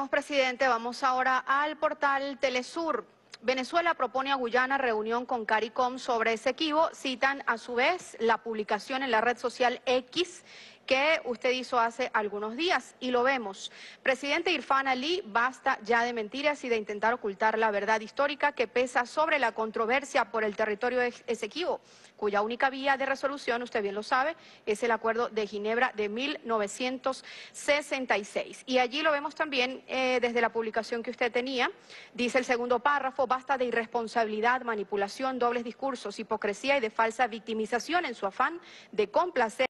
Gracias, presidente. Vamos ahora al portal Telesur. Venezuela propone a Guyana reunión con CARICOM sobre ese equivo. Citan a su vez la publicación en la red social X que usted hizo hace algunos días y lo vemos. Presidente Irfan Ali, basta ya de mentiras y de intentar ocultar la verdad histórica que pesa sobre la controversia por el territorio de esequivo, cuya única vía de resolución, usted bien lo sabe, es el acuerdo de Ginebra de 1966. Y allí lo vemos también eh, desde la publicación que usted tenía, dice el segundo párrafo, basta de irresponsabilidad, manipulación, dobles discursos, hipocresía y de falsa victimización en su afán de complacer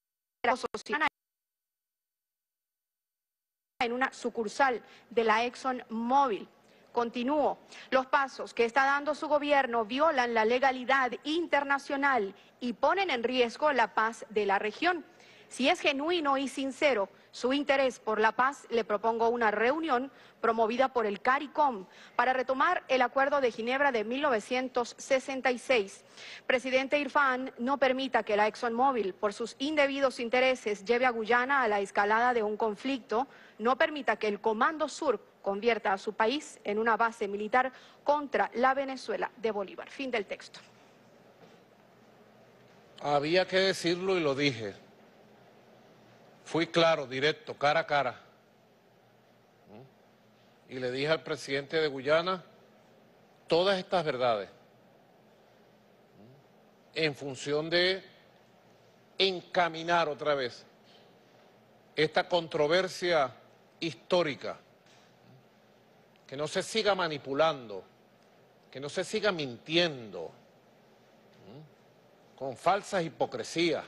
en una sucursal de la ExxonMobil. Continúo. Los pasos que está dando su gobierno violan la legalidad internacional y ponen en riesgo la paz de la región. Si es genuino y sincero, su interés por la paz, le propongo una reunión promovida por el CARICOM para retomar el Acuerdo de Ginebra de 1966. Presidente Irfan, no permita que la ExxonMobil, por sus indebidos intereses, lleve a Guyana a la escalada de un conflicto, no permita que el Comando Sur convierta a su país en una base militar contra la Venezuela de Bolívar. Fin del texto. Había que decirlo y lo dije. Fui claro, directo, cara a cara. Y le dije al presidente de Guyana todas estas verdades en función de encaminar otra vez esta controversia histórica, que no se siga manipulando, que no se siga mintiendo con falsas hipocresías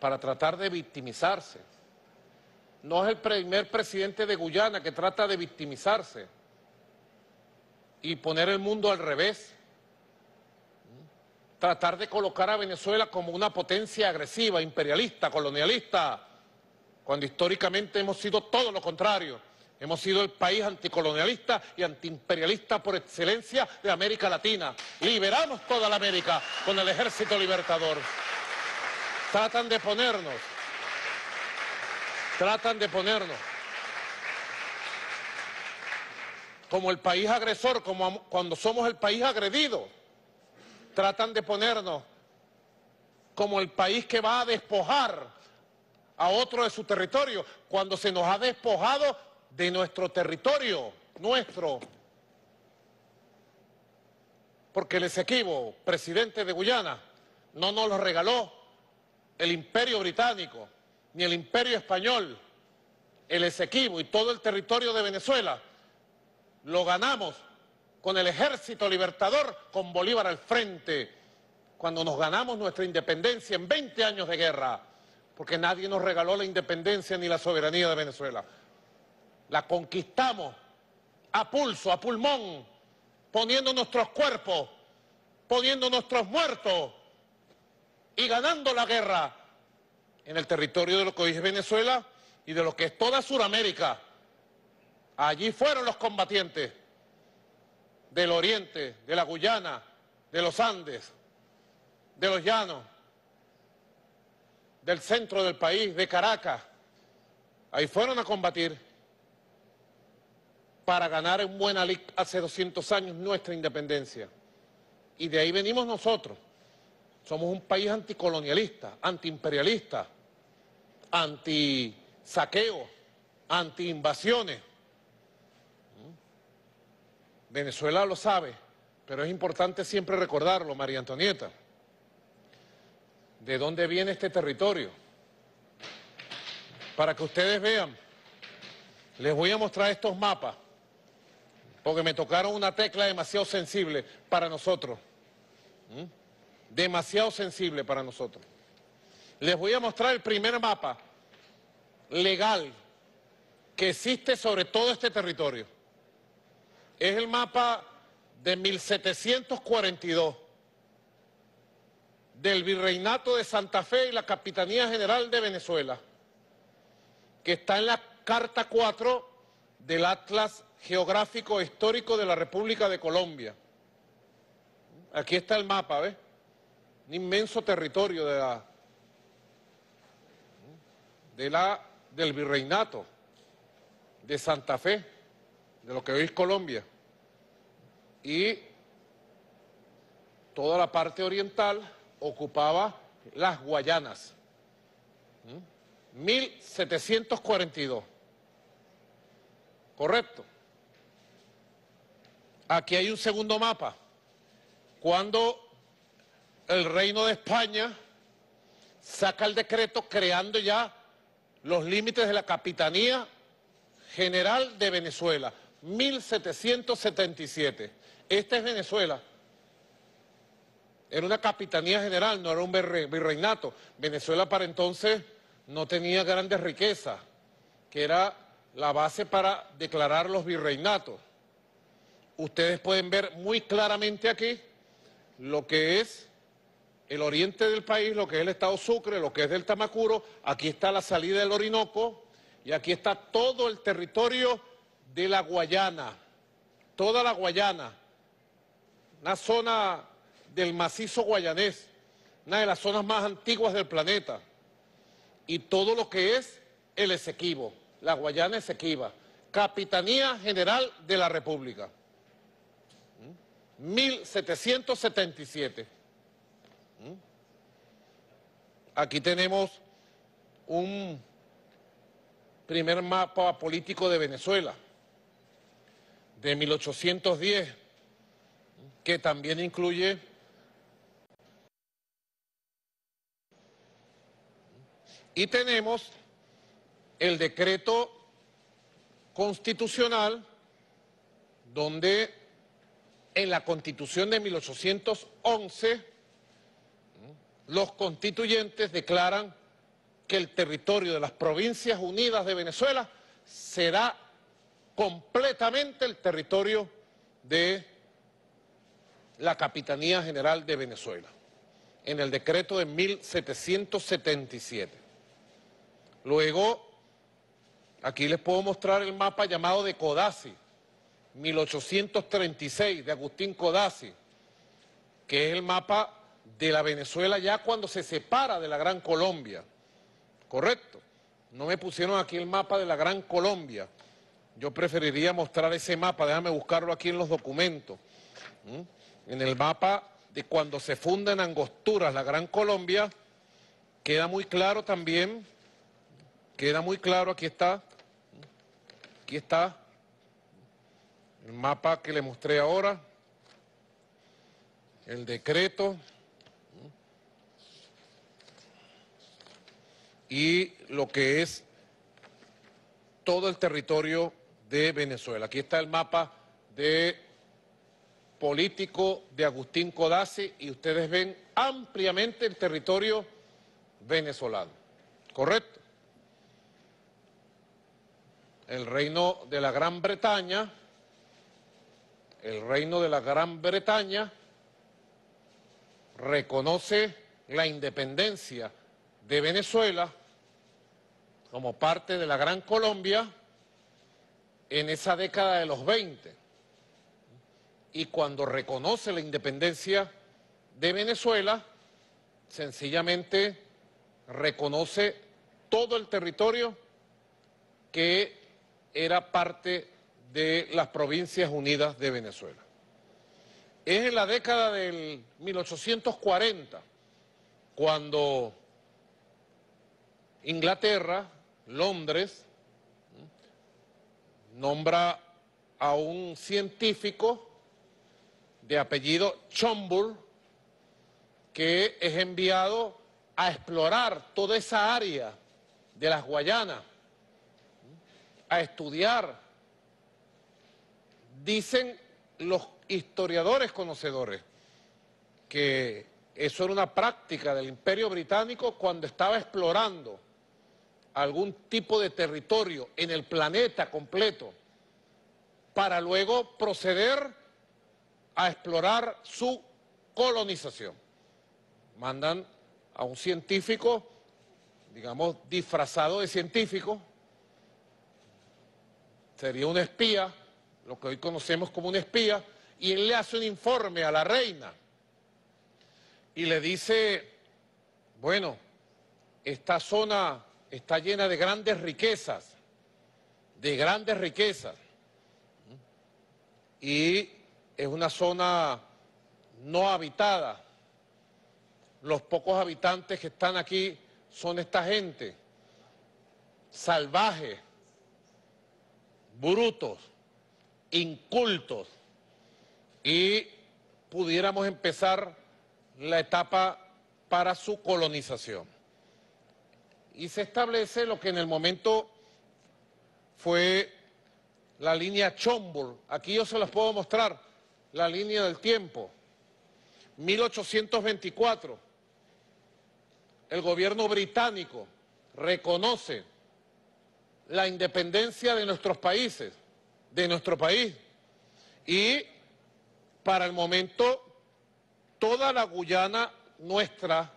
para tratar de victimizarse no es el primer presidente de Guyana que trata de victimizarse y poner el mundo al revés. Tratar de colocar a Venezuela como una potencia agresiva, imperialista, colonialista, cuando históricamente hemos sido todo lo contrario. Hemos sido el país anticolonialista y antiimperialista por excelencia de América Latina. Liberamos toda la América con el ejército libertador. Tratan de ponernos tratan de ponernos como el país agresor, como cuando somos el país agredido. Tratan de ponernos como el país que va a despojar a otro de su territorio, cuando se nos ha despojado de nuestro territorio, nuestro. Porque el Esequibo, presidente de Guyana, no nos lo regaló el imperio británico, ni el imperio español, el Esequibo y todo el territorio de Venezuela, lo ganamos con el ejército libertador, con Bolívar al frente, cuando nos ganamos nuestra independencia en 20 años de guerra, porque nadie nos regaló la independencia ni la soberanía de Venezuela. La conquistamos a pulso, a pulmón, poniendo nuestros cuerpos, poniendo nuestros muertos y ganando la guerra en el territorio de lo que hoy es Venezuela y de lo que es toda Sudamérica. Allí fueron los combatientes del Oriente, de la Guyana, de los Andes, de los Llanos, del centro del país, de Caracas. Ahí fueron a combatir para ganar en Buenalic hace 200 años nuestra independencia. Y de ahí venimos nosotros. Somos un país anticolonialista, antiimperialista, anti saqueo, anti invasiones. Mm. Venezuela lo sabe, pero es importante siempre recordarlo, María Antonieta. ¿De dónde viene este territorio? Para que ustedes vean, les voy a mostrar estos mapas, porque me tocaron una tecla demasiado sensible para nosotros. Mm. Demasiado sensible para nosotros. Les voy a mostrar el primer mapa legal que existe sobre todo este territorio. Es el mapa de 1742 del Virreinato de Santa Fe y la Capitanía General de Venezuela, que está en la Carta 4 del Atlas Geográfico e Histórico de la República de Colombia. Aquí está el mapa, ¿ves? Un inmenso territorio de la de la, del virreinato de Santa Fe, de lo que hoy es Colombia, y toda la parte oriental ocupaba las Guayanas. 1742. ¿Mm? Correcto. Aquí hay un segundo mapa. Cuando el reino de España saca el decreto creando ya los límites de la Capitanía General de Venezuela, 1777. Esta es Venezuela. Era una capitanía general, no era un virreinato. Venezuela para entonces no tenía grandes riquezas, que era la base para declarar los virreinatos. Ustedes pueden ver muy claramente aquí lo que es el oriente del país, lo que es el estado Sucre, lo que es del Tamacuro, aquí está la salida del Orinoco y aquí está todo el territorio de la Guayana, toda la Guayana, una zona del macizo guayanés, una de las zonas más antiguas del planeta, y todo lo que es el Esequibo, la Guayana Esequiba, Capitanía General de la República, 1777. ¿Mm? Aquí tenemos un primer mapa político de Venezuela, de 1810, que también incluye y tenemos el decreto constitucional donde en la constitución de 1811 los constituyentes declaran que el territorio de las provincias unidas de Venezuela será completamente el territorio de la Capitanía General de Venezuela, en el decreto de 1777. Luego, aquí les puedo mostrar el mapa llamado de Codazzi, 1836, de Agustín Codazzi, que es el mapa de la Venezuela ya cuando se separa de la Gran Colombia. ¿Correcto? No me pusieron aquí el mapa de la Gran Colombia. Yo preferiría mostrar ese mapa, déjame buscarlo aquí en los documentos. En el mapa de cuando se funda en Angosturas la Gran Colombia, queda muy claro también, queda muy claro, aquí está, aquí está el mapa que le mostré ahora, el decreto. y lo que es todo el territorio de Venezuela. Aquí está el mapa de político de Agustín Codazzi y ustedes ven ampliamente el territorio venezolano. ¿Correcto? El reino de la Gran Bretaña, el reino de la Gran Bretaña reconoce la independencia de Venezuela como parte de la Gran Colombia en esa década de los 20. Y cuando reconoce la independencia de Venezuela, sencillamente reconoce todo el territorio que era parte de las Provincias Unidas de Venezuela. Es en la década del 1840 cuando Inglaterra, Londres, nombra a un científico de apellido Chombull que es enviado a explorar toda esa área de las Guayanas, a estudiar. Dicen los historiadores conocedores que eso era una práctica del Imperio Británico cuando estaba explorando algún tipo de territorio en el planeta completo para luego proceder a explorar su colonización. Mandan a un científico, digamos, disfrazado de científico, sería un espía, lo que hoy conocemos como un espía, y él le hace un informe a la reina y le dice, bueno, esta zona está llena de grandes riquezas, de grandes riquezas. Y es una zona no habitada. Los pocos habitantes que están aquí son esta gente, salvajes, brutos, incultos. Y pudiéramos empezar la etapa para su colonización y se establece lo que en el momento fue la línea Chombol. Aquí yo se las puedo mostrar, la línea del tiempo. 1824, el gobierno británico reconoce la independencia de nuestros países, de nuestro país, y para el momento toda la Guyana nuestra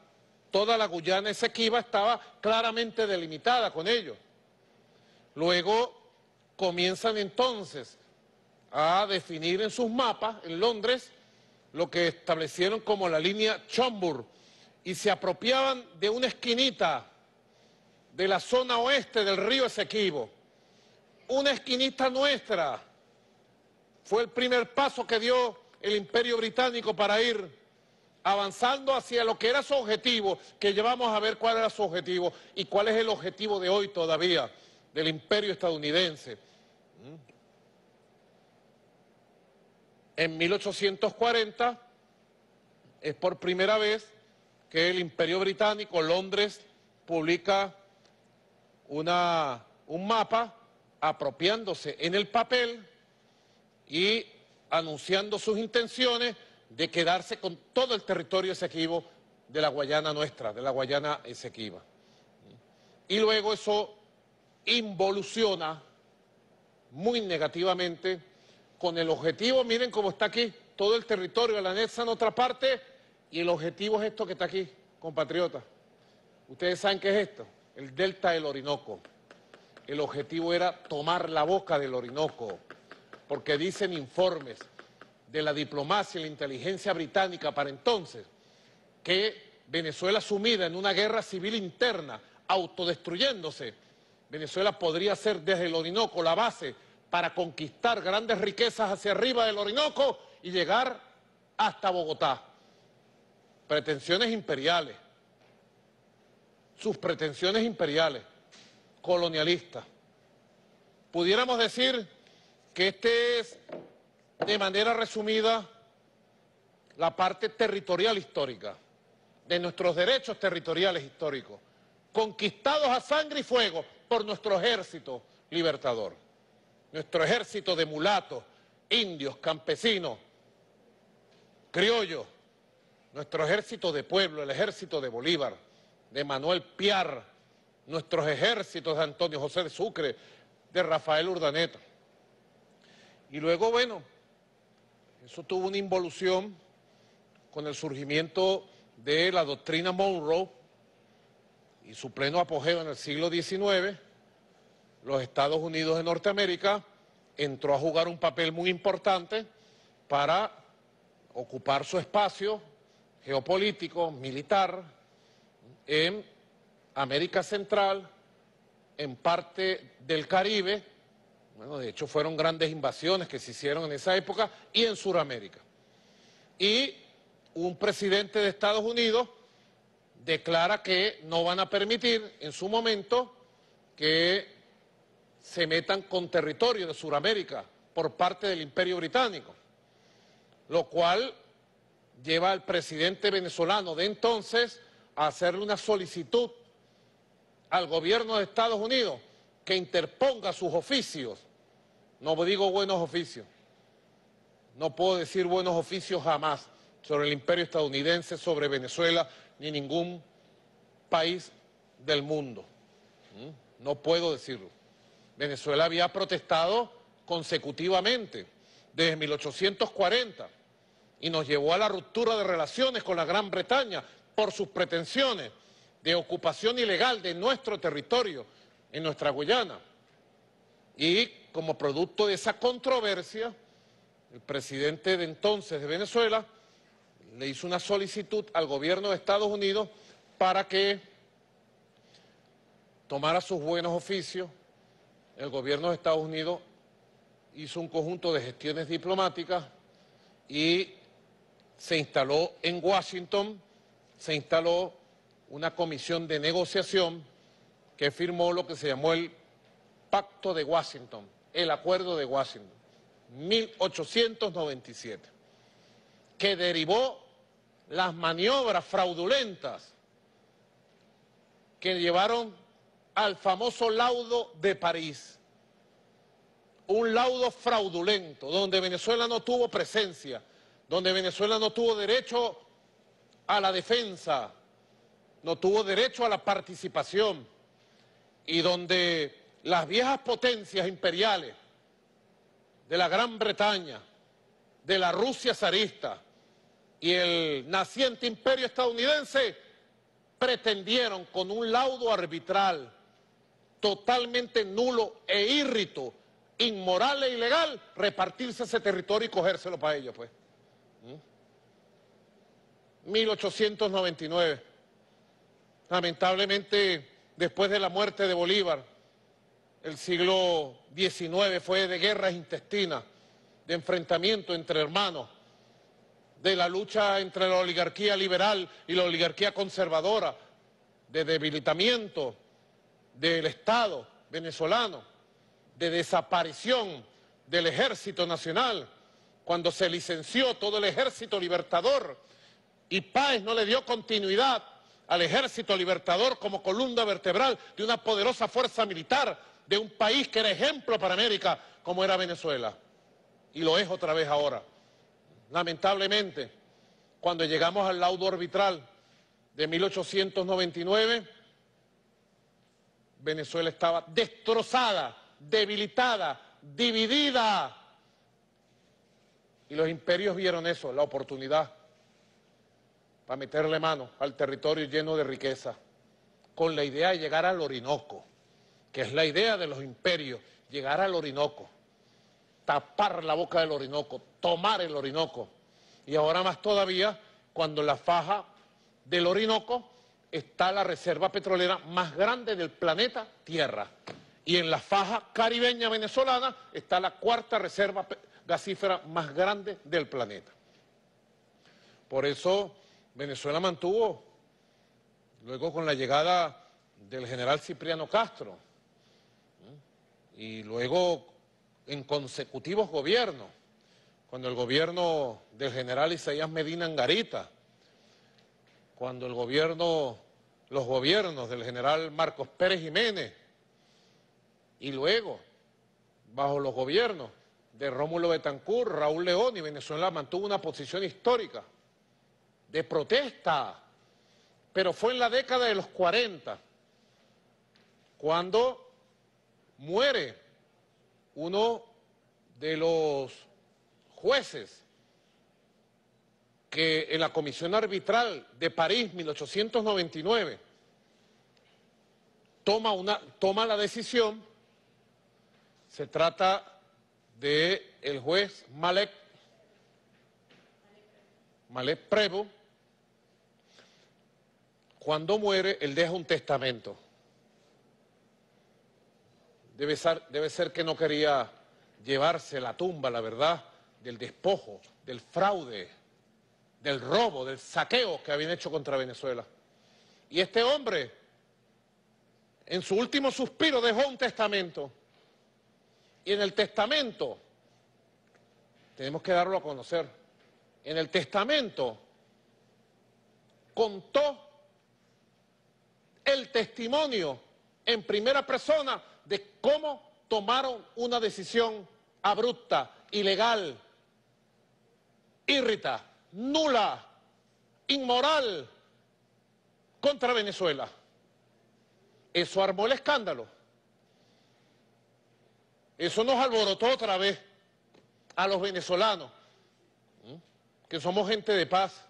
toda la Guyana Esequiba estaba claramente delimitada con ellos. Luego comienzan entonces a definir en sus mapas, en Londres, lo que establecieron como la línea Chombur y se apropiaban de una esquinita de la zona oeste del río Esequibo. Una esquinita nuestra fue el primer paso que dio el Imperio Británico para ir avanzando hacia lo que era su objetivo, que llevamos a ver cuál era su objetivo y cuál es el objetivo de hoy todavía del imperio estadounidense. Mm. En 1840 es por primera vez que el imperio británico, Londres, publica una, un mapa apropiándose en el papel y anunciando sus intenciones de quedarse con todo el territorio esequivo de la Guayana nuestra, de la Guayana esequiva. Y luego eso involuciona muy negativamente con el objetivo, miren cómo está aquí, todo el territorio, la en otra parte, y el objetivo es esto que está aquí, compatriotas. Ustedes saben qué es esto, el delta del Orinoco. El objetivo era tomar la boca del Orinoco, porque dicen informes de la diplomacia y la inteligencia británica para entonces, que Venezuela sumida en una guerra civil interna, autodestruyéndose, Venezuela podría ser desde el Orinoco la base para conquistar grandes riquezas hacia arriba del Orinoco y llegar hasta Bogotá. Pretensiones imperiales, sus pretensiones imperiales, colonialistas. Pudiéramos decir que este es de manera resumida la parte territorial histórica, de nuestros derechos territoriales históricos, conquistados a sangre y fuego por nuestro ejército libertador, nuestro ejército de mulatos, indios, campesinos, criollos, nuestro ejército de pueblo, el ejército de Bolívar, de Manuel Piar, nuestros ejércitos de Antonio José de Sucre, de Rafael Urdaneta. Y luego, bueno, eso tuvo una involución con el surgimiento de la doctrina Monroe y su pleno apogeo en el siglo XIX, los Estados Unidos de Norteamérica entró a jugar un papel muy importante para ocupar su espacio geopolítico, militar, en América Central, en parte del Caribe, bueno, de hecho fueron grandes invasiones que se hicieron en esa época y en Sudamérica. Y un presidente de Estados Unidos declara que no van a permitir en su momento que se metan con territorio de Sudamérica por parte del Imperio Británico, lo cual lleva al presidente venezolano de entonces a hacerle una solicitud al gobierno de Estados Unidos que interponga sus oficios no digo buenos oficios. No puedo decir buenos oficios jamás sobre el imperio estadounidense, sobre Venezuela, ni ningún país del mundo. ¿Mm? No puedo decirlo. Venezuela había protestado consecutivamente desde 1840 y nos llevó a la ruptura de relaciones con la Gran Bretaña por sus pretensiones de ocupación ilegal de nuestro territorio en nuestra Guyana y como producto de esa controversia, el presidente de entonces de Venezuela le hizo una solicitud al gobierno de Estados Unidos para que tomara sus buenos oficios. El gobierno de Estados Unidos hizo un conjunto de gestiones diplomáticas y se instaló en Washington, se instaló una comisión de negociación que firmó lo que se llamó el Pacto de Washington el acuerdo de Washington, 1897, que derivó las maniobras fraudulentas que llevaron al famoso laudo de París, un laudo fraudulento, donde Venezuela no tuvo presencia, donde Venezuela no tuvo derecho a la defensa, no tuvo derecho a la participación y donde las viejas potencias imperiales de la Gran Bretaña, de la Rusia zarista y el naciente imperio estadounidense pretendieron con un laudo arbitral totalmente nulo e írrito, inmoral e ilegal, repartirse ese territorio y cogérselo para ellos, pues. 1899. ¿Mm? Lamentablemente, después de la muerte de Bolívar, el siglo XIX fue de guerras intestinas, de enfrentamiento entre hermanos, de la lucha entre la oligarquía liberal y la oligarquía conservadora, de debilitamiento del Estado venezolano, de desaparición del Ejército Nacional, cuando se licenció todo el Ejército Libertador y Páez no le dio continuidad al Ejército Libertador como columna vertebral de una poderosa fuerza militar de un país que era ejemplo para América, como era Venezuela. Y lo es otra vez ahora. Lamentablemente, cuando llegamos al laudo arbitral de 1899, Venezuela estaba destrozada, debilitada, dividida. Y los imperios vieron eso, la oportunidad para meterle mano al territorio lleno de riqueza, con la idea de llegar al Orinoco que es la idea de los imperios, llegar al Orinoco, tapar la boca del Orinoco, tomar el Orinoco. Y ahora más todavía, cuando en la faja del Orinoco está la reserva petrolera más grande del planeta Tierra. Y en la faja caribeña venezolana está la cuarta reserva gasífera más grande del planeta. Por eso Venezuela mantuvo, luego con la llegada del general Cipriano Castro, y luego en consecutivos gobiernos, cuando el gobierno del general Isaías Medina Angarita, cuando el gobierno, los gobiernos del general Marcos Pérez Jiménez, y luego, bajo los gobiernos de Rómulo Betancourt, Raúl León y Venezuela mantuvo una posición histórica de protesta, pero fue en la década de los 40 cuando muere uno de los jueces que en la Comisión Arbitral de París 1899 toma, una, toma la decisión, se trata de el juez Malek, Malek Prevo, cuando muere él deja un testamento. Debe ser, debe ser que no quería llevarse la tumba, la verdad, del despojo, del fraude, del robo, del saqueo que habían hecho contra Venezuela. Y este hombre, en su último suspiro, dejó un testamento. Y en el testamento, tenemos que darlo a conocer, en el testamento contó el testimonio en primera persona de cómo tomaron una decisión abrupta, ilegal, irrita, nula, inmoral contra Venezuela. Eso armó el escándalo. Eso nos alborotó otra vez a los venezolanos, que somos gente de paz.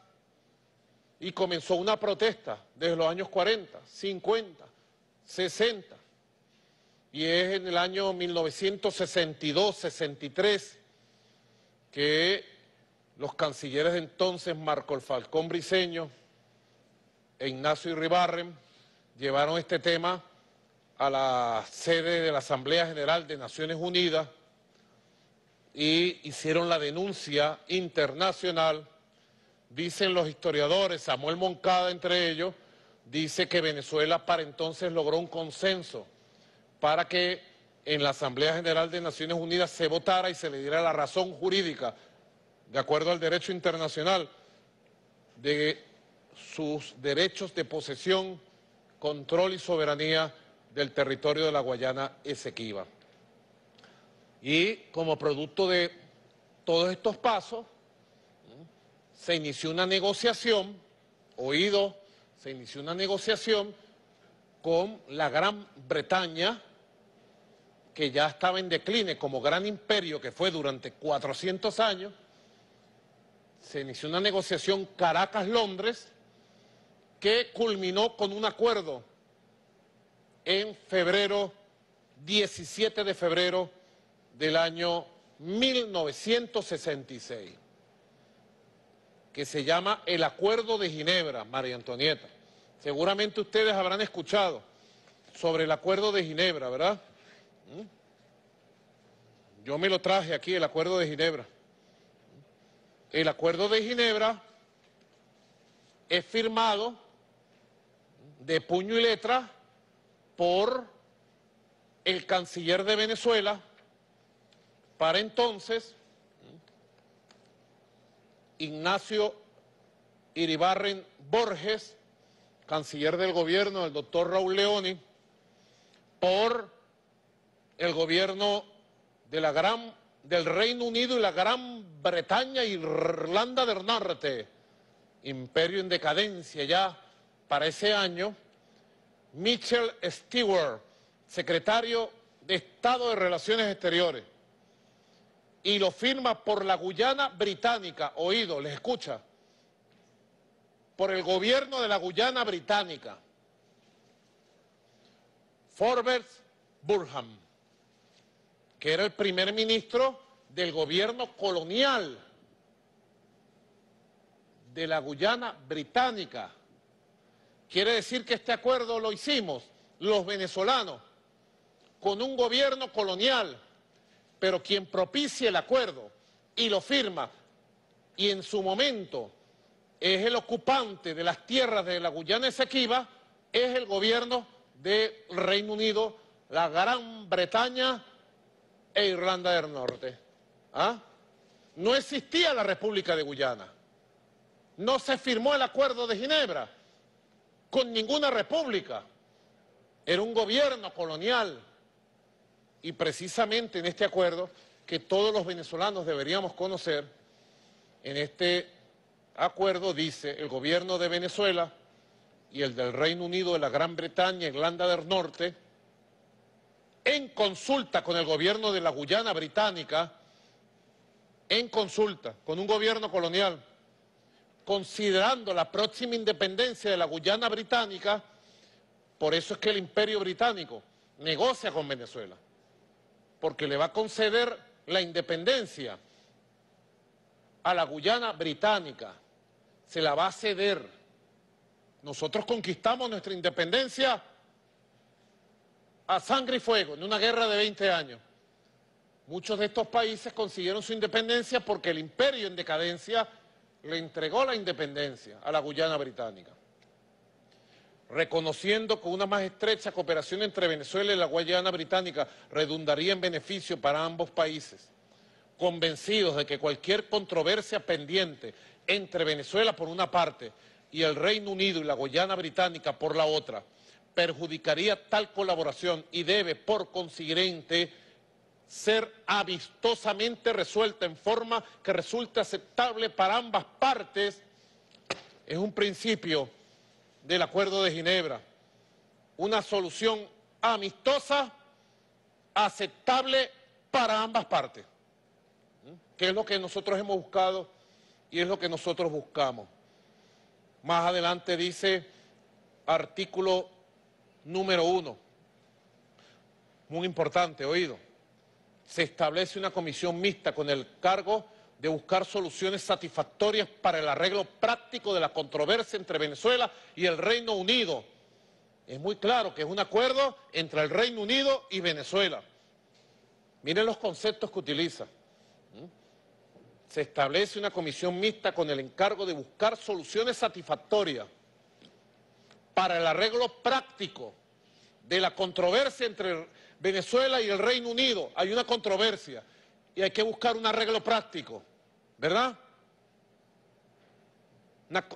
Y comenzó una protesta desde los años 40, 50, 60, y es en el año 1962-63 que los cancilleres de entonces, Marco el Falcón Briceño e Ignacio Irribarren, llevaron este tema a la sede de la Asamblea General de Naciones Unidas y hicieron la denuncia internacional, dicen los historiadores, Samuel Moncada entre ellos, dice que Venezuela para entonces logró un consenso para que en la Asamblea General de Naciones Unidas se votara y se le diera la razón jurídica, de acuerdo al derecho internacional, de sus derechos de posesión, control y soberanía del territorio de la Guayana Esequiba. Y como producto de todos estos pasos, se inició una negociación, oído, se inició una negociación con la Gran Bretaña, que ya estaba en decline como gran imperio que fue durante 400 años, se inició una negociación Caracas-Londres que culminó con un acuerdo en febrero, 17 de febrero del año 1966, que se llama el Acuerdo de Ginebra, María Antonieta. Seguramente ustedes habrán escuchado sobre el Acuerdo de Ginebra, ¿verdad? Yo me lo traje aquí, el acuerdo de Ginebra. El acuerdo de Ginebra es firmado de puño y letra por el canciller de Venezuela para entonces Ignacio Iribarren Borges, canciller del gobierno del doctor Raúl Leoni, por el gobierno del Reino Unido y la Gran Bretaña, Irlanda del Norte, imperio en decadencia ya para ese año, Mitchell Stewart, secretario de Estado de Relaciones Exteriores, y lo firma por la Guyana Británica, oído, les escucha, por el gobierno de la Guyana Británica, Forbes Burham que era el primer ministro del gobierno colonial de la Guyana británica. Quiere decir que este acuerdo lo hicimos los venezolanos con un gobierno colonial, pero quien propicia el acuerdo y lo firma y en su momento es el ocupante de las tierras de la Guyana Esequiba, es el gobierno del Reino Unido, la Gran Bretaña e Irlanda del Norte. ¿Ah? No existía la República de Guyana. No se firmó el Acuerdo de Ginebra con ninguna república. Era un gobierno colonial. Y precisamente en este acuerdo que todos los venezolanos deberíamos conocer, en este acuerdo dice el gobierno de Venezuela y el del Reino Unido de la Gran Bretaña, Irlanda del Norte, en consulta con el gobierno de la Guyana británica, en consulta con un gobierno colonial, considerando la próxima independencia de la Guyana británica, por eso es que el imperio británico negocia con Venezuela, porque le va a conceder la independencia a la Guyana británica, se la va a ceder. Nosotros conquistamos nuestra independencia a sangre y fuego en una guerra de 20 años. Muchos de estos países consiguieron su independencia porque el imperio en decadencia le entregó la independencia a la Guyana británica, reconociendo que una más estrecha cooperación entre Venezuela y la Guayana británica redundaría en beneficio para ambos países, convencidos de que cualquier controversia pendiente entre Venezuela por una parte y el Reino Unido y la Guayana británica por la otra, perjudicaría tal colaboración y debe, por consiguiente, ser avistosamente resuelta en forma que resulte aceptable para ambas partes. Es un principio del Acuerdo de Ginebra, una solución amistosa, aceptable para ambas partes, que es lo que nosotros hemos buscado y es lo que nosotros buscamos. Más adelante dice artículo número uno, muy importante, oído, se establece una comisión mixta con el cargo de buscar soluciones satisfactorias para el arreglo práctico de la controversia entre Venezuela y el Reino Unido. Es muy claro que es un acuerdo entre el Reino Unido y Venezuela. Miren los conceptos que utiliza. ¿Mm? Se establece una comisión mixta con el encargo de buscar soluciones satisfactorias para el arreglo práctico de la controversia entre Venezuela y el Reino Unido. Hay una controversia y hay que buscar un arreglo práctico, ¿verdad?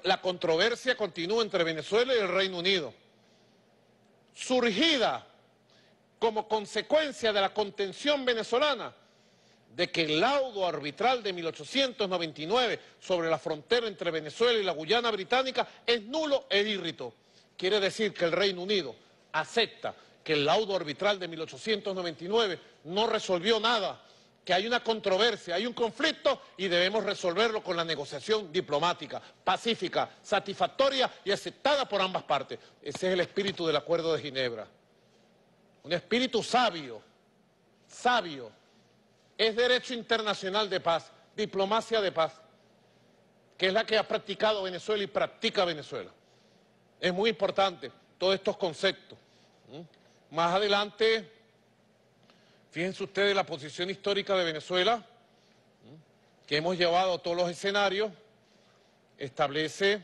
La controversia continúa entre Venezuela y el Reino Unido, surgida como consecuencia de la contención venezolana de que el laudo arbitral de 1899 sobre la frontera entre Venezuela y la Guyana británica es nulo e irrito. Quiere decir que el Reino Unido acepta que el laudo arbitral de 1899 no resolvió nada, que hay una controversia, hay un conflicto y debemos resolverlo con la negociación diplomática, pacífica, satisfactoria y aceptada por ambas partes. Ese es el espíritu del Acuerdo de Ginebra. Un espíritu sabio, sabio. Es derecho internacional de paz, diplomacia de paz, que es la que ha practicado Venezuela y practica Venezuela. Es muy importante todos estos conceptos. Más adelante, fíjense ustedes la posición histórica de Venezuela, que hemos llevado a todos los escenarios, establece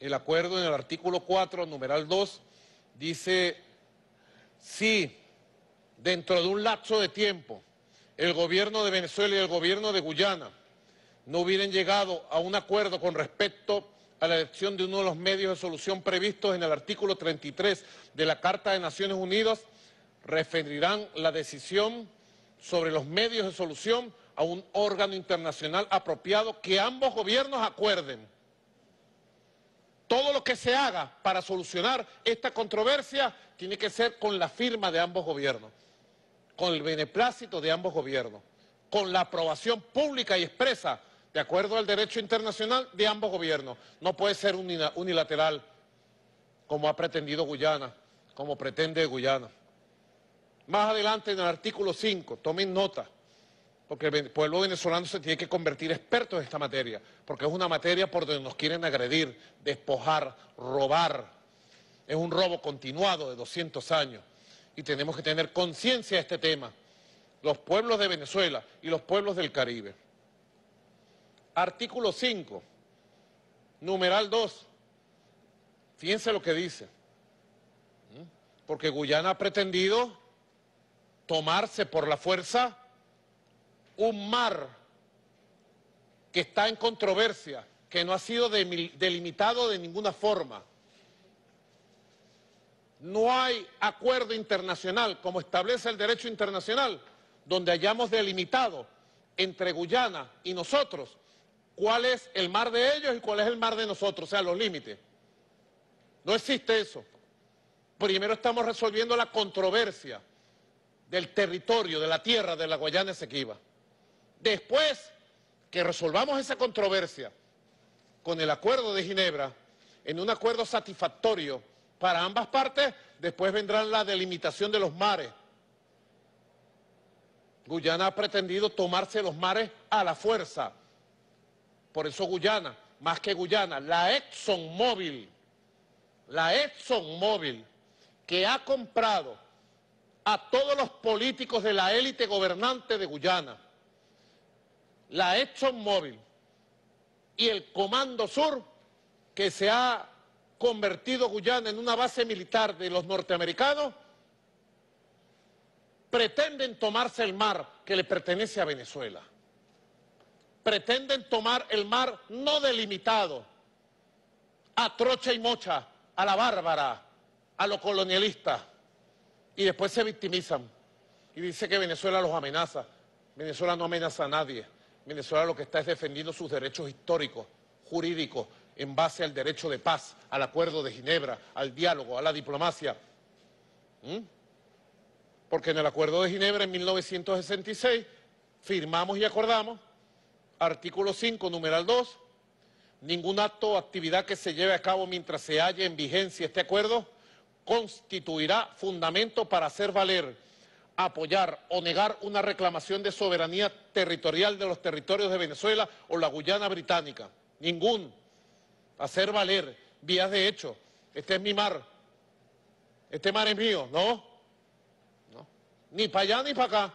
el acuerdo en el artículo 4, numeral 2, dice, si dentro de un lapso de tiempo el gobierno de Venezuela y el gobierno de Guyana no hubieran llegado a un acuerdo con respecto la elección de uno de los medios de solución previstos en el artículo 33 de la Carta de Naciones Unidas, referirán la decisión sobre los medios de solución a un órgano internacional apropiado que ambos gobiernos acuerden. Todo lo que se haga para solucionar esta controversia tiene que ser con la firma de ambos gobiernos, con el beneplácito de ambos gobiernos, con la aprobación pública y expresa de acuerdo al derecho internacional de ambos gobiernos. No puede ser unilateral, como ha pretendido Guyana, como pretende Guyana. Más adelante en el artículo 5, tomen nota, porque el pueblo venezolano se tiene que convertir experto en esta materia, porque es una materia por donde nos quieren agredir, despojar, robar. Es un robo continuado de 200 años y tenemos que tener conciencia de este tema, los pueblos de Venezuela y los pueblos del Caribe artículo 5, numeral 2. Fíjense lo que dice. Porque Guyana ha pretendido tomarse por la fuerza un mar que está en controversia, que no ha sido delimitado de ninguna forma. No hay acuerdo internacional, como establece el derecho internacional, donde hayamos delimitado entre Guyana y nosotros cuál es el mar de ellos y cuál es el mar de nosotros, o sea, los límites. No existe eso. Primero estamos resolviendo la controversia del territorio, de la tierra de la Guayana Esequiba. Después que resolvamos esa controversia con el acuerdo de Ginebra, en un acuerdo satisfactorio para ambas partes, después vendrá la delimitación de los mares. Guyana ha pretendido tomarse los mares a la fuerza por eso Guyana, más que Guyana, la ExxonMobil, la ExxonMobil, que ha comprado a todos los políticos de la élite gobernante de Guyana, la ExxonMobil y el Comando Sur, que se ha convertido Guyana en una base militar de los norteamericanos, pretenden tomarse el mar que le pertenece a Venezuela pretenden tomar el mar no delimitado, a trocha y mocha, a la bárbara, a lo colonialista, y después se victimizan y dice que Venezuela los amenaza. Venezuela no amenaza a nadie. Venezuela lo que está es defendiendo sus derechos históricos, jurídicos, en base al derecho de paz, al acuerdo de Ginebra, al diálogo, a la diplomacia. ¿Mm? Porque en el acuerdo de Ginebra en 1966 firmamos y acordamos Artículo 5, numeral 2. Ningún acto o actividad que se lleve a cabo mientras se halle en vigencia este acuerdo constituirá fundamento para hacer valer, apoyar o negar una reclamación de soberanía territorial de los territorios de Venezuela o la Guyana Británica. Ningún. Hacer valer vías de hecho. Este es mi mar. Este mar es mío, ¿no? no. Ni para allá ni para acá.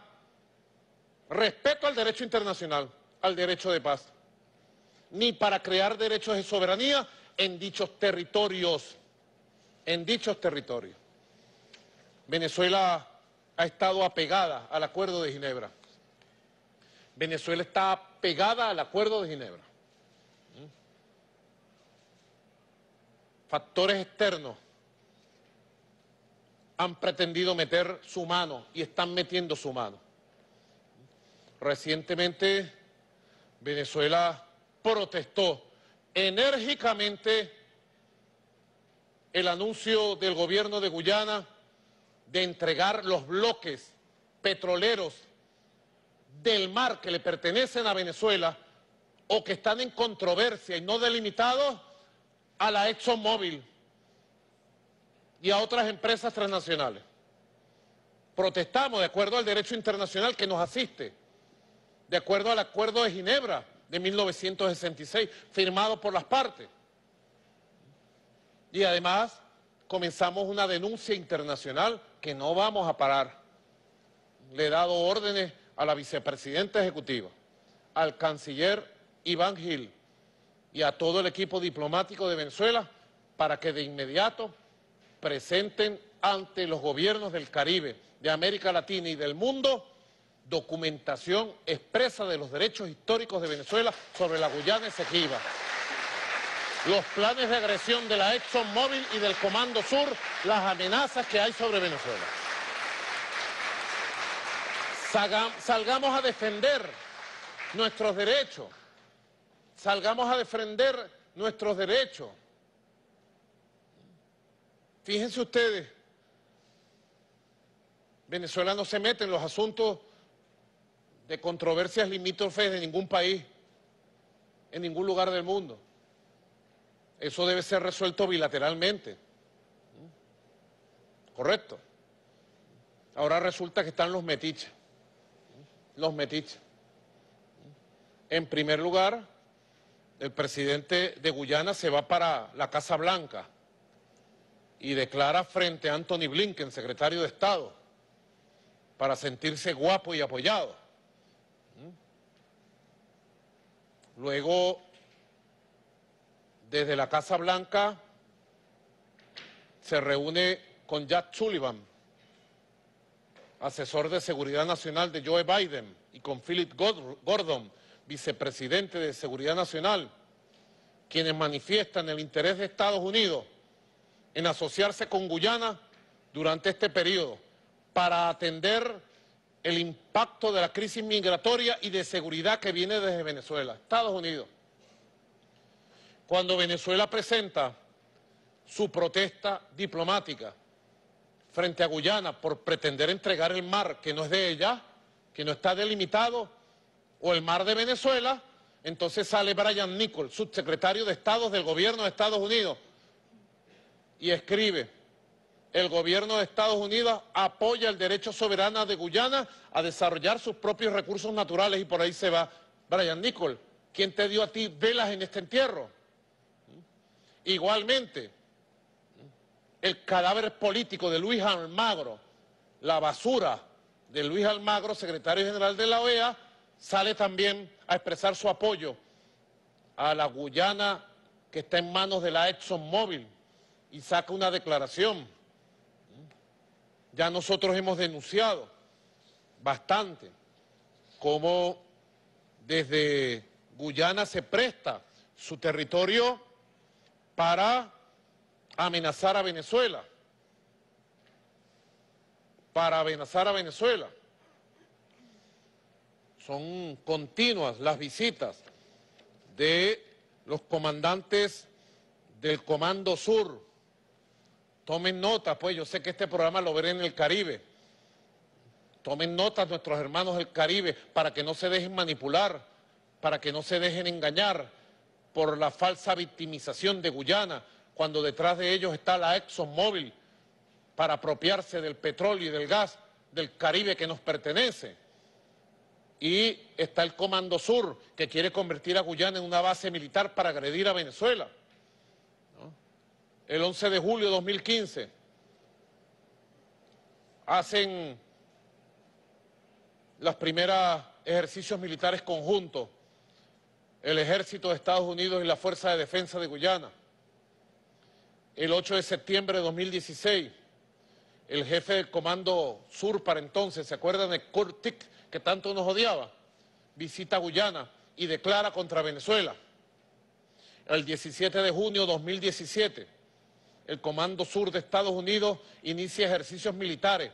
Respeto al derecho internacional al derecho de paz, ni para crear derechos de soberanía en dichos territorios, en dichos territorios. Venezuela ha estado apegada al Acuerdo de Ginebra. Venezuela está apegada al Acuerdo de Ginebra. Factores externos han pretendido meter su mano y están metiendo su mano. Recientemente Venezuela protestó enérgicamente el anuncio del gobierno de Guyana de entregar los bloques petroleros del mar que le pertenecen a Venezuela o que están en controversia y no delimitados a la ExxonMobil y a otras empresas transnacionales. Protestamos de acuerdo al derecho internacional que nos asiste de acuerdo al Acuerdo de Ginebra de 1966, firmado por las partes. Y además comenzamos una denuncia internacional que no vamos a parar. Le he dado órdenes a la vicepresidenta ejecutiva, al canciller Iván Gil y a todo el equipo diplomático de Venezuela para que de inmediato presenten ante los gobiernos del Caribe, de América Latina y del mundo documentación expresa de los derechos históricos de Venezuela sobre la Guyana Esequiba. Los planes de agresión de la ExxonMobil y del Comando Sur, las amenazas que hay sobre Venezuela. salgamos a defender nuestros derechos. Salgamos a defender nuestros derechos. Fíjense ustedes, Venezuela no se mete en los asuntos de controversias limítrofes de ningún país, en ningún lugar del mundo. Eso debe ser resuelto bilateralmente. Correcto. Ahora resulta que están los metiches. Los metiches. En primer lugar, el presidente de Guyana se va para la Casa Blanca y declara frente a Anthony Blinken, secretario de Estado, para sentirse guapo y apoyado. Luego, desde la Casa Blanca, se reúne con Jack Sullivan, asesor de Seguridad Nacional de Joe Biden, y con Philip Gordon, vicepresidente de Seguridad Nacional, quienes manifiestan el interés de Estados Unidos en asociarse con Guyana durante este periodo para atender el impacto de la crisis migratoria y de seguridad que viene desde Venezuela, Estados Unidos. Cuando Venezuela presenta su protesta diplomática frente a Guyana por pretender entregar el mar que no es de ella, que no está delimitado, o el mar de Venezuela, entonces sale Brian Nichols, subsecretario de Estados del gobierno de Estados Unidos, y escribe el gobierno de Estados Unidos apoya el derecho soberano de Guyana a desarrollar sus propios recursos naturales y por ahí se va. Brian Nicol, ¿quién te dio a ti velas en este entierro? Igualmente, el cadáver político de Luis Almagro, la basura de Luis Almagro, secretario general de la OEA, sale también a expresar su apoyo a la Guyana que está en manos de la ExxonMobil y saca una declaración ya nosotros hemos denunciado bastante cómo desde Guyana se presta su territorio para amenazar a Venezuela, para amenazar a Venezuela. Son continuas las visitas de los comandantes del Comando Sur, Tomen nota, pues yo sé que este programa lo veré en el Caribe. Tomen nota nuestros hermanos del Caribe para que no se dejen manipular, para que no se dejen engañar por la falsa victimización de Guyana, cuando detrás de ellos está la ExxonMobil para apropiarse del petróleo y del gas del Caribe que nos pertenece. Y está el Comando Sur, que quiere convertir a Guyana en una base militar para agredir a Venezuela el 11 de julio de 2015, hacen los primeros ejercicios militares conjuntos, el Ejército de Estados Unidos y la Fuerza de Defensa de Guyana. El 8 de septiembre de 2016, el jefe del Comando Sur para entonces, ¿se acuerdan de Kurtik, que tanto nos odiaba? Visita Guyana y declara contra Venezuela. El 17 de junio de 2017, el Comando Sur de Estados Unidos inicia ejercicios militares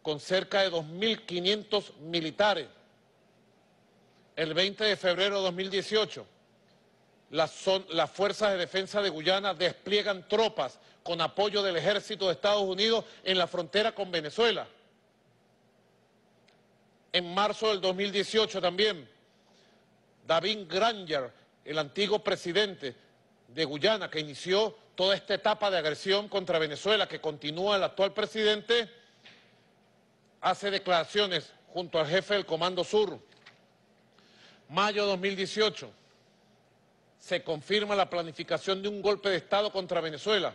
con cerca de 2.500 militares. El 20 de febrero de 2018, las, las Fuerzas de Defensa de Guyana despliegan tropas con apoyo del ejército de Estados Unidos en la frontera con Venezuela. En marzo del 2018 también, David Granger, el antiguo presidente de Guyana, que inició toda esta etapa de agresión contra Venezuela que continúa el actual presidente, hace declaraciones junto al jefe del Comando Sur. Mayo 2018, se confirma la planificación de un golpe de Estado contra Venezuela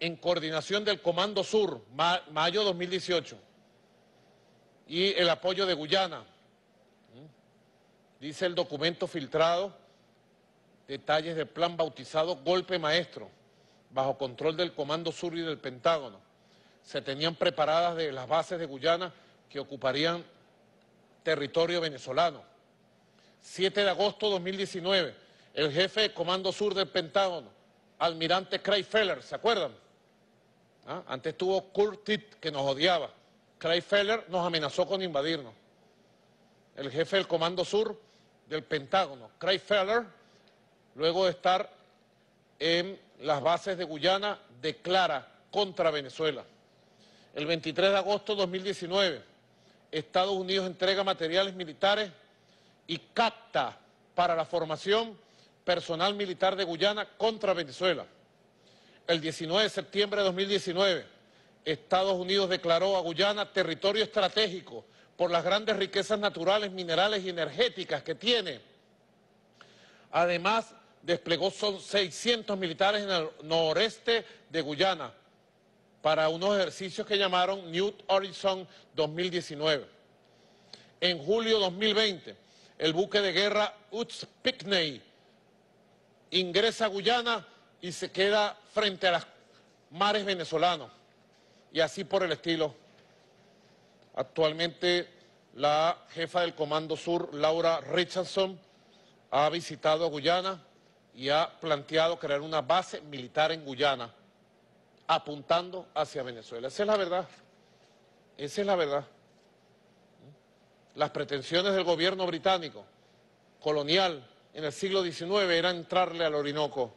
en coordinación del Comando Sur, mayo 2018, y el apoyo de Guyana. Dice el documento filtrado, detalles del plan bautizado Golpe Maestro bajo control del Comando Sur y del Pentágono. Se tenían preparadas de las bases de Guyana que ocuparían territorio venezolano. 7 de agosto de 2019, el jefe de Comando Sur del Pentágono, almirante Craig ¿se acuerdan? Ah, antes tuvo Kurt Titt, que nos odiaba. Craig nos amenazó con invadirnos. El jefe del Comando Sur del Pentágono, Craig Feller, luego de estar en las bases de Guyana declara contra Venezuela. El 23 de agosto de 2019, Estados Unidos entrega materiales militares y capta para la formación personal militar de Guyana contra Venezuela. El 19 de septiembre de 2019, Estados Unidos declaró a Guyana territorio estratégico por las grandes riquezas naturales, minerales y energéticas que tiene. Además, desplegó son 600 militares en el noreste de Guyana para unos ejercicios que llamaron New Horizon 2019. En julio 2020, el buque de guerra Uts Pickney ingresa a Guyana y se queda frente a los mares venezolanos. Y así por el estilo. Actualmente la jefa del Comando Sur, Laura Richardson, ha visitado a Guyana y ha planteado crear una base militar en Guyana apuntando hacia Venezuela. Esa es la verdad. Esa es la verdad. Las pretensiones del gobierno británico colonial en el siglo XIX era entrarle al Orinoco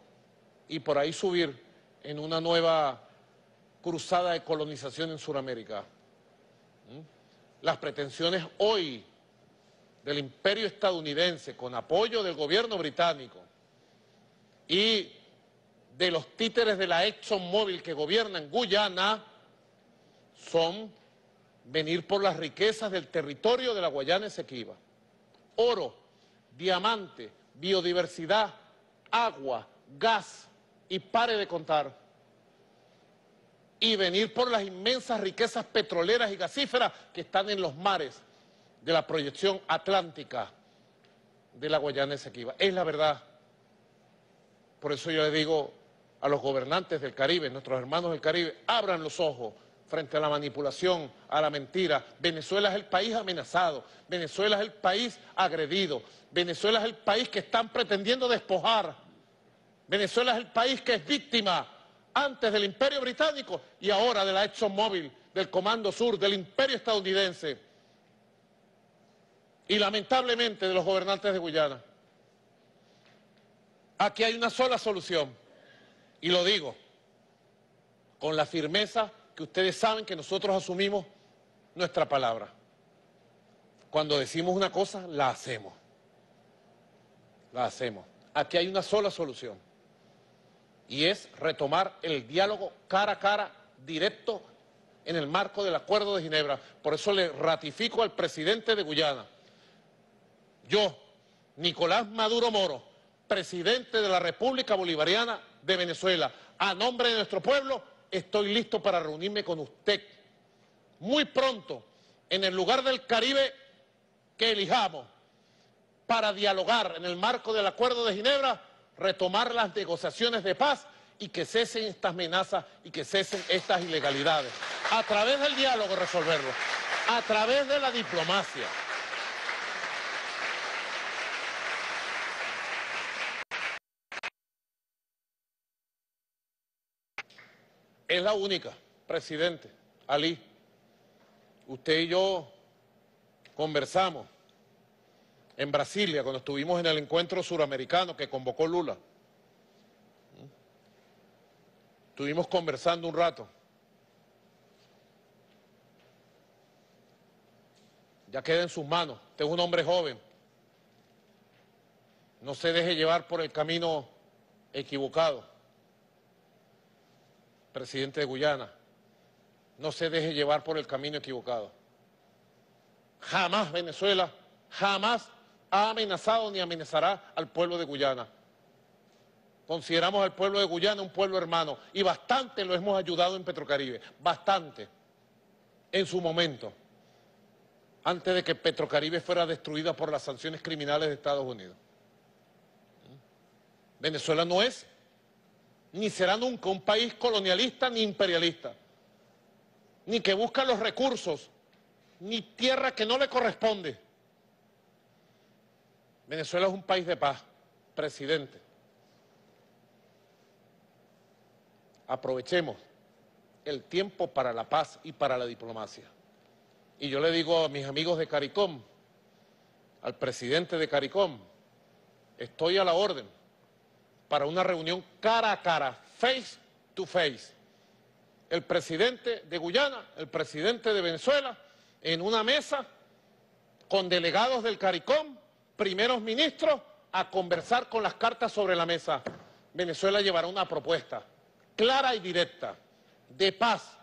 y por ahí subir en una nueva cruzada de colonización en Sudamérica. Las pretensiones hoy del imperio estadounidense con apoyo del gobierno británico y de los títeres de la ExxonMobil que gobiernan Guyana son venir por las riquezas del territorio de la Guayana Esequiba. Oro, diamante, biodiversidad, agua, gas y pare de contar. Y venir por las inmensas riquezas petroleras y gasíferas que están en los mares de la proyección atlántica de la Guayana Esequiba. Es la verdad. Por eso yo le digo a los gobernantes del Caribe, nuestros hermanos del Caribe, abran los ojos frente a la manipulación, a la mentira. Venezuela es el país amenazado, Venezuela es el país agredido, Venezuela es el país que están pretendiendo despojar, Venezuela es el país que es víctima antes del imperio británico y ahora de la ExxonMobil, del Comando Sur, del imperio estadounidense y lamentablemente de los gobernantes de Guyana. Aquí hay una sola solución, y lo digo con la firmeza que ustedes saben que nosotros asumimos nuestra palabra. Cuando decimos una cosa, la hacemos. La hacemos. Aquí hay una sola solución, y es retomar el diálogo cara a cara, directo, en el marco del Acuerdo de Ginebra. Por eso le ratifico al presidente de Guyana. Yo, Nicolás Maduro Moro, presidente de la República Bolivariana de Venezuela. A nombre de nuestro pueblo, estoy listo para reunirme con usted muy pronto en el lugar del Caribe que elijamos para dialogar en el marco del Acuerdo de Ginebra, retomar las negociaciones de paz y que cesen estas amenazas y que cesen estas ilegalidades. A través del diálogo resolverlo, a través de la diplomacia. Es la única, presidente. Ali, usted y yo conversamos en Brasilia cuando estuvimos en el encuentro suramericano que convocó Lula. Estuvimos conversando un rato. Ya queda en sus manos. Usted es un hombre joven. No se deje llevar por el camino equivocado presidente de Guyana, no se deje llevar por el camino equivocado. Jamás Venezuela, jamás ha amenazado ni amenazará al pueblo de Guyana. Consideramos al pueblo de Guyana un pueblo hermano y bastante lo hemos ayudado en Petrocaribe, bastante, en su momento, antes de que Petrocaribe fuera destruida por las sanciones criminales de Estados Unidos. ¿Mm? Venezuela no es ni será nunca un país colonialista ni imperialista, ni que busca los recursos, ni tierra que no le corresponde. Venezuela es un país de paz, presidente. Aprovechemos el tiempo para la paz y para la diplomacia. Y yo le digo a mis amigos de CARICOM, al presidente de CARICOM, estoy a la orden para una reunión cara a cara, face to face. El presidente de Guyana, el presidente de Venezuela, en una mesa con delegados del CARICOM, primeros ministros, a conversar con las cartas sobre la mesa. Venezuela llevará una propuesta clara y directa de paz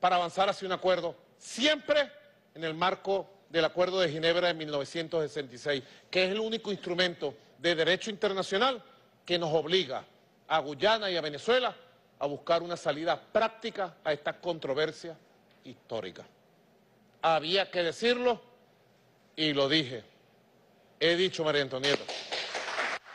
para avanzar hacia un acuerdo, siempre en el marco del Acuerdo de Ginebra de 1966, que es el único instrumento de derecho internacional que nos obliga a Guyana y a Venezuela a buscar una salida práctica a esta controversia histórica. Había que decirlo y lo dije. He dicho, María Antonieta.